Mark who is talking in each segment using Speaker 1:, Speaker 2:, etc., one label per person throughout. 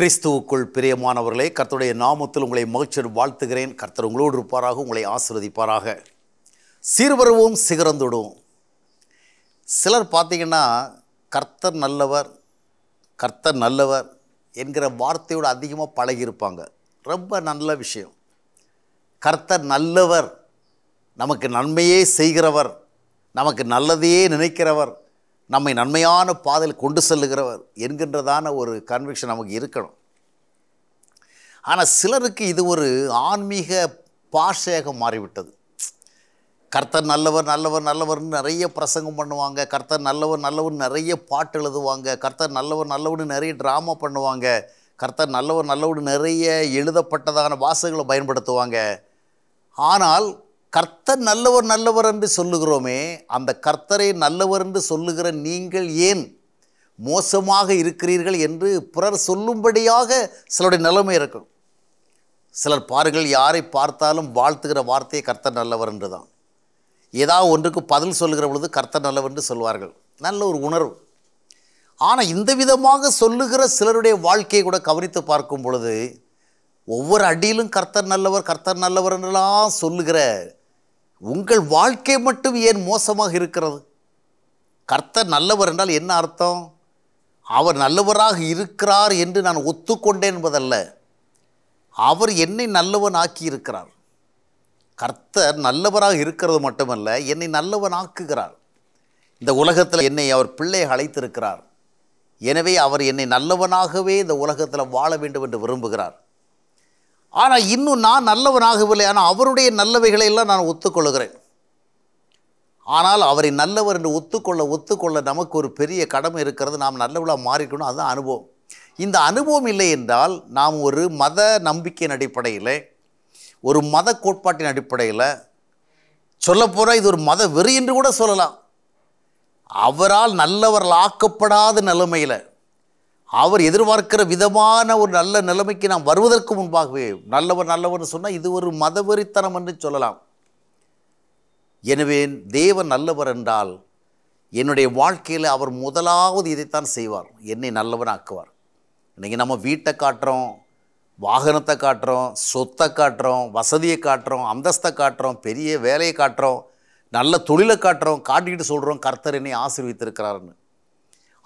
Speaker 1: கிறிஸ்துவுக்குள் பிரியமானவர்களே கர்த்தருடைய நாமத்தில் உங்களை மகிழ்ச்சியர் வாழ்த்துகிறேன் கர்த்தர் உங்களோடு இருப்பாராக உங்களை ஆசிர்வதிப்பாராக சீர்வருவோம் சிகரந்துடும் சிலர் பார்த்திங்கன்னா கர்த்தர் நல்லவர் கர்த்தர் நல்லவர் என்கிற வார்த்தையோடு அதிகமாக பழகியிருப்பாங்க ரொம்ப நல்ல விஷயம் கர்த்தர் நல்லவர் நமக்கு நன்மையே செய்கிறவர் நமக்கு நல்லதையே நினைக்கிறவர் நம்மை நன்மையான பாதையில் கொண்டு செல்லுகிறவர் என்கின்றதான ஒரு கன்விக்ஷன் நமக்கு இருக்கணும் ஆனால் சிலருக்கு இது ஒரு ஆன்மீக பாஷையாக மாறிவிட்டது கர்த்தர் நல்லவர் நல்லவர் நல்லவர்னு நிறைய பிரசங்கம் பண்ணுவாங்க கர்த்தர் நல்லவர் நல்லவர் நிறைய பாட்டு எழுதுவாங்க கர்த்தர் நல்லவர் நல்லவர் நிறைய ட்ராமா பண்ணுவாங்க கர்த்தர் நல்லவர் நல்லவர் நிறைய எழுதப்பட்டதான வாசகங்களை பயன்படுத்துவாங்க ஆனால் கர்த்தர் நல்லவர் நல்லவர் என்று சொல்லுகிறோமே அந்த கர்த்தரை நல்லவர் என்று சொல்லுகிற நீங்கள் ஏன் மோசமாக இருக்கிறீர்கள் என்று பிறர் சொல்லும்படியாக சிலருடைய நிலைமை இருக்கும் சிலர் பாருங்கள் யாரை பார்த்தாலும் வாழ்த்துகிற வார்த்தையை கர்த்தர் நல்லவர் என்று தான் ஏதாவது ஒன்றுக்கு பதில் சொல்லுகிற பொழுது கர்த்தர் நல்லவர் என்று சொல்வார்கள் நல்ல ஒரு உணர்வு ஆனால் இந்த விதமாக சொல்லுகிற சிலருடைய வாழ்க்கையை கூட கவனித்து பார்க்கும் பொழுது ஒவ்வொரு அடியிலும் கர்த்தர் நல்லவர் கர்த்தர் நல்லவர் என்றெல்லாம் சொல்லுகிற உங்கள் வாழ்க்கை மட்டும் ஏன் மோசமாக இருக்கிறது கர்த்தர் நல்லவர் என்றால் என்ன அர்த்தம் அவர் நல்லவராக இருக்கிறார் என்று நான் ஒத்துக்கொண்டேன் என்பதல்ல அவர் என்னை நல்லவன் ஆக்கியிருக்கிறார் கர்த்தர் நல்லவராக இருக்கிறது மட்டுமல்ல என்னை நல்லவன் ஆக்குகிறார் இந்த உலகத்தில் என்னை அவர் பிள்ளை அழைத்திருக்கிறார் எனவே அவர் என்னை நல்லவனாகவே இந்த உலகத்தில் வாழ வேண்டும் என்று விரும்புகிறார் ஆனால் இன்னும் நான் நல்லவனாகவில்லை ஆனால் அவருடைய நல்லவைகளை எல்லாம் நான் ஒத்துக்கொள்கிறேன் ஆனால் அவரை நல்லவர் என்று ஒத்துக்கொள்ள ஒத்துக்கொள்ள நமக்கு ஒரு பெரிய கடமை இருக்கிறது நாம் நல்லவளாக மாறிக்கணும் அதுதான் அனுபவம் இந்த அனுபவம் இல்லை என்றால் நாம் ஒரு மத நம்பிக்கையின் அடிப்படையில் ஒரு மத கோட்பாட்டின் அடிப்படையில் சொல்லப்போனால் இது ஒரு மத வெறி என்று கூட சொல்லலாம் அவரால் நல்லவர்கள் ஆக்கப்படாத நிலைமையில் அவர் எதிர்பார்க்கிற விதமான ஒரு நல்ல நிலைமைக்கு நாம் வருவதற்கு முன்பாகவே நல்லவர் நல்லவன் சொன்னால் இது ஒரு மதவெறித்தனம் என்று சொல்லலாம் எனவே தேவன் நல்லவர் என்றால் என்னுடைய வாழ்க்கையில் அவர் முதலாவது இதைத்தான் செய்வார் என்னை நல்லவன் ஆக்குவார் இன்றைக்கி நம்ம வீட்டை காட்டுறோம் வாகனத்தை காட்டுறோம் சொத்தை காட்டுறோம் வசதியை காட்டுறோம் அந்தஸ்தை காட்டுறோம் பெரிய வேலையை காட்டுறோம் நல்ல தொழிலை காட்டுறோம் காட்டிக்கிட்டு சொல்கிறோம் கர்த்தர் என்னை ஆசீர்வித்திருக்கிறாருன்னு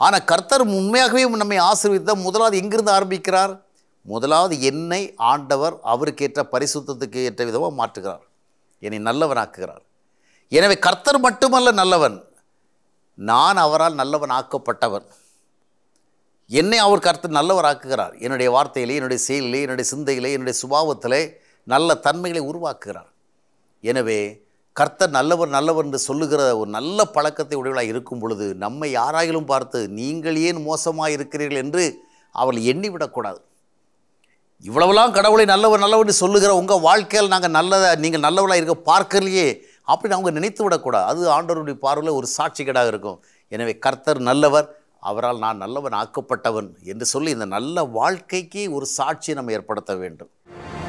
Speaker 1: ஆனால் கர்த்தர் உண்மையாகவே நம்மை ஆசீர்வித்த முதலாவது எங்கிருந்து ஆரம்பிக்கிறார் முதலாவது என்னை ஆண்டவர் அவருக்கேற்ற பரிசுத்தத்துக்கு ஏற்ற விதமாக மாற்றுகிறார் என்னை நல்லவனாக்குகிறார் எனவே கர்த்தர் மட்டுமல்ல நல்லவன் நான் அவரால் நல்லவன் ஆக்கப்பட்டவன் என்னை அவர் கர்த்தர் நல்லவர் ஆக்குகிறார் என்னுடைய வார்த்தையிலே என்னுடைய செயலிலே என்னுடைய சிந்தையிலே என்னுடைய சுபாவத்திலே நல்ல தன்மைகளை உருவாக்குகிறார் எனவே கர்த்தர் நல்லவர் நல்லவர் என்று சொல்லுகிற ஒரு நல்ல பழக்கத்தை உடையவளாக இருக்கும் பொழுது நம்மை யாராயிலும் பார்த்து நீங்கள் ஏன் மோசமாக இருக்கிறீர்கள் என்று அவள் எண்ணிவிடக்கூடாது இவ்வளவுலாம் கடவுளை நல்லவர் நல்லவர்னு சொல்லுகிற உங்கள் வாழ்க்கையில் நாங்கள் நல்லதை நீங்கள் நல்லவளாக இருக்க பார்க்கலையே அப்படின்னு அவங்க நினைத்து விடக்கூடாது அது ஆண்டவருடைய பார்வையில் ஒரு சாட்சிகடாக இருக்கும் எனவே கர்த்தர் நல்லவர் அவரால் நான் நல்லவன் ஆக்கப்பட்டவன் என்று சொல்லி இந்த நல்ல வாழ்க்கைக்கு ஒரு சாட்சியை நம்ம ஏற்படுத்த வேண்டும்